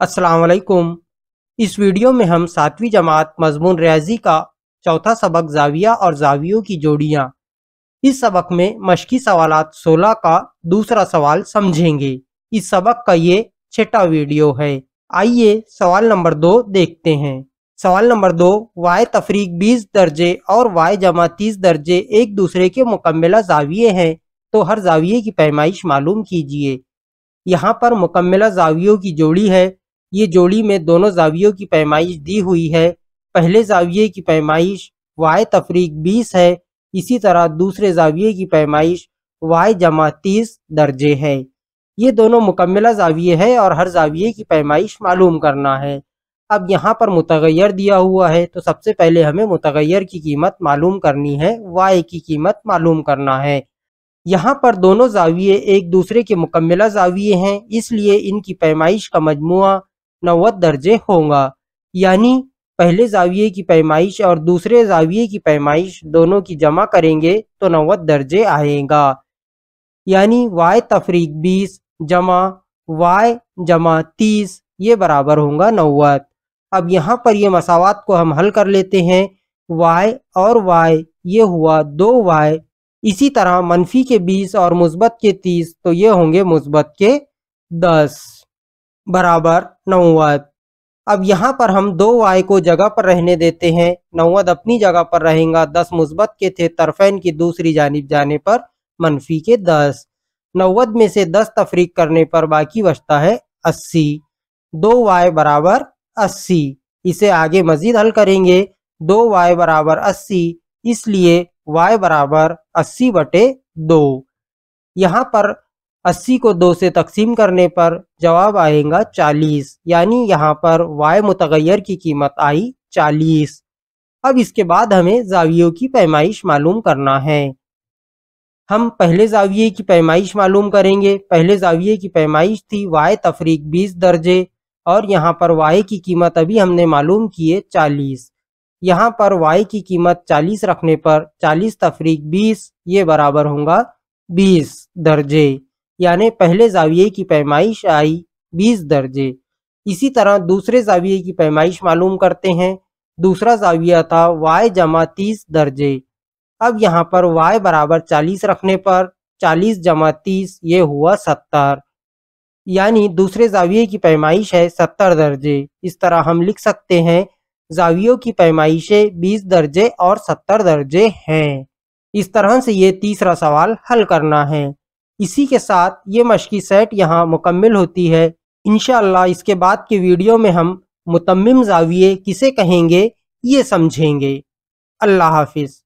असलकुम इस वीडियो में हम सातवीं जमात मजमून रियाजी का चौथा सबक जाविया और जावियों की जोड़ियाँ इस सबक में मशकी सवाल सोलह का दूसरा सवाल समझेंगे इस सबक का ये छठा वीडियो है आइए सवाल नंबर दो देखते हैं सवाल नंबर दो वाय तफरीक बीस दर्जे और वाय जमा तीस दर्जे एक दूसरे के मुकम्मला जाविये हैं तो हर जाविये की पैमाइश मालूम कीजिए यहाँ पर मुकम्मला जावियों की जोड़ी है ये जोड़ी में दोनों जावियों की पैमाइश दी हुई है पहले जाविये की पैमाइश वाय तफरीक बीस है इसी तरह दूसरे जाविये की पैमाइश वाय जमा तीस दर्जे है ये दोनों मुकम्मला जाविये है और हर जाविये की पैमाइश मालूम करना है अब यहाँ पर मुतगैर दिया हुआ है तो सबसे पहले हमें मुतगैर की कीमत मालूम करनी है वाई की कीमत मालूम करना है यहाँ पर दोनों जाविये एक दूसरे के मुकम्मला जाविये हैं इसलिए इनकी पैमाइश का मजमु नवत दर्जे होगा यानी पहले जाविये की पैमाइश और दूसरे जाविये की पैमाइश दोनों की जमा करेंगे तो नवत दर्जे आएगा यानी वाय तफरीक बीस जमा वाय जमा तीस ये बराबर होगा नवत अब यहाँ पर ये मसावत को हम हल कर लेते हैं वाई और वाई ये हुआ दो वाई इसी तरह मनफी के बीस और मुस्बत के तीस तो ये होंगे मुस्बत के दस बराबर नौवद अब यहाँ पर हम दो वाई को जगह पर रहने देते हैं नौवद अपनी जगह पर रहेगा दस मुस्बत के थे तरफेन की दूसरी जानब जाने पर मनफी के दस नौवद में से दस तफरीक करने पर बाकी बचता है अस्सी दो वाई बराबर अस्सी इसे आगे मजीद हल करेंगे दो वाई बराबर अस्सी इसलिए वाई बराबर अस्सी बटे दो यहाँ पर अस्सी को दो से तकसीम करने पर जवाब आएगा चालीस यानी यहाँ पर वाय मुतगैर की कीमत आई चालीस अब इसके बाद हमें जावियों की पैमाइश मालूम करना है हम पहले जाविये की पैमाइश मालूम करेंगे पहले जाविये की पैमाइश थी वाय तफरीक बीस दर्जे और यहाँ पर वाई की कीमत अभी हमने मालूम किए चालीस यहाँ पर वाई की कीमत 40 रखने पर 40 तफरीक 20 ये बराबर होगा 20 दर्जे यानी पहले जाविये की पैमाइश आई बीस दर्जे इसी तरह दूसरे जाविये की पैमाइश मालूम करते हैं दूसरा जाविया था वाई जमा तीस दर्जे अब यहाँ पर वाय बराबर चालीस रखने पर चालीस जमा तीस ये हुआ सत्तर यानी दूसरे जाविये की पैमाइश है सत्तर दर्जे इस तरह हम लिख सकते हैं जावियों की पैमाइशें बीस दर्जे और सत्तर दर्जे हैं इस तरह से ये तीसरा सवाल हल करना है इसी के साथ ये मशक़ी सेट यहाँ मुकम्मल होती है इन इसके बाद के वीडियो में हम मुतम जाविये किसे कहेंगे ये समझेंगे अल्लाह हाफिज़